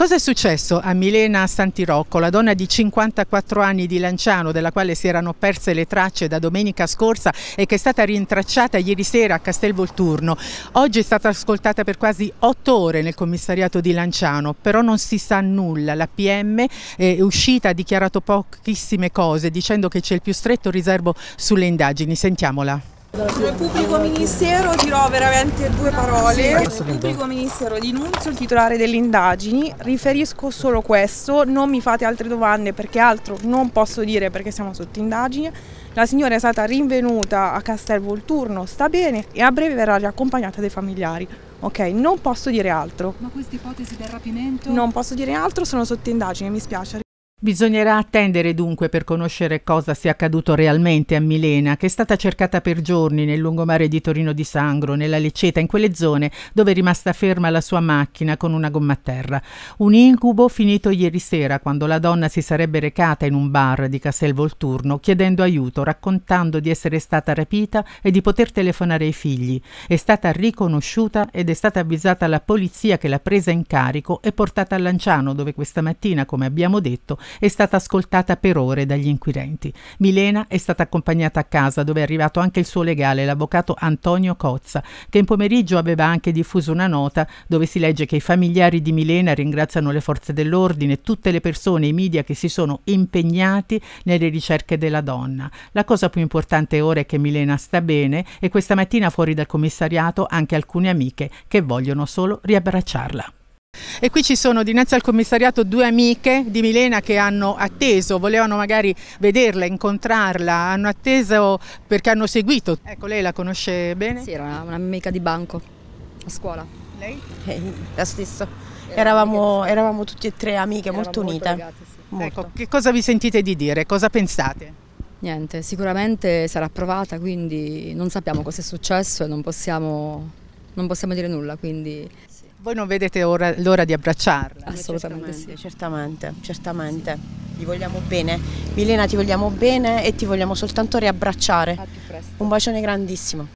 Cosa è successo a Milena Santirocco, la donna di 54 anni di Lanciano, della quale si erano perse le tracce da domenica scorsa e che è stata rintracciata ieri sera a Castelvolturno? Oggi è stata ascoltata per quasi otto ore nel commissariato di Lanciano, però non si sa nulla. La PM è uscita, ha dichiarato pochissime cose, dicendo che c'è il più stretto riservo sulle indagini. Sentiamola. Come pubblico ministero dirò veramente due parole. Come pubblico ministero denuncio il titolare delle indagini, riferisco solo questo, non mi fate altre domande perché altro non posso dire perché siamo sotto indagine. La signora è stata rinvenuta a Castel Volturno, sta bene e a breve verrà riaccompagnata dai familiari. Ok, non posso dire altro. Ma questa ipotesi del rapimento? Non posso dire altro, sono sotto indagine, mi spiace. Bisognerà attendere dunque per conoscere cosa sia accaduto realmente a Milena, che è stata cercata per giorni nel lungomare di Torino di Sangro, nella Lecceta, in quelle zone dove è rimasta ferma la sua macchina con una gomma a terra. Un incubo finito ieri sera quando la donna si sarebbe recata in un bar di Castel Volturno chiedendo aiuto, raccontando di essere stata rapita e di poter telefonare ai figli. È stata riconosciuta ed è stata avvisata la polizia che l'ha presa in carico e portata a Lanciano dove questa mattina, come abbiamo detto, è stata ascoltata per ore dagli inquirenti. Milena è stata accompagnata a casa dove è arrivato anche il suo legale, l'avvocato Antonio Cozza, che in pomeriggio aveva anche diffuso una nota dove si legge che i familiari di Milena ringraziano le forze dell'ordine, tutte le persone, i media che si sono impegnati nelle ricerche della donna. La cosa più importante ora è che Milena sta bene e questa mattina fuori dal commissariato anche alcune amiche che vogliono solo riabbracciarla. E qui ci sono dinanzi al commissariato due amiche di Milena che hanno atteso, volevano magari vederla, incontrarla, hanno atteso perché hanno seguito. Ecco, lei la conosce bene? Sì, era un'amica di banco, a scuola. Lei? Eh, la stessa. Eravamo, eravamo tutte e tre amiche eravamo molto unite. Molto sì. molto. Ecco, che cosa vi sentite di dire? Cosa pensate? Niente, sicuramente sarà approvata, quindi non sappiamo cosa è successo e non possiamo, non possiamo dire nulla, quindi... Sì. Voi non vedete l'ora di abbracciarla? Assolutamente certamente, sì. certamente, certamente. Sì. Gli vogliamo bene. Milena ti vogliamo bene e ti vogliamo soltanto riabbracciare. Un bacione grandissimo.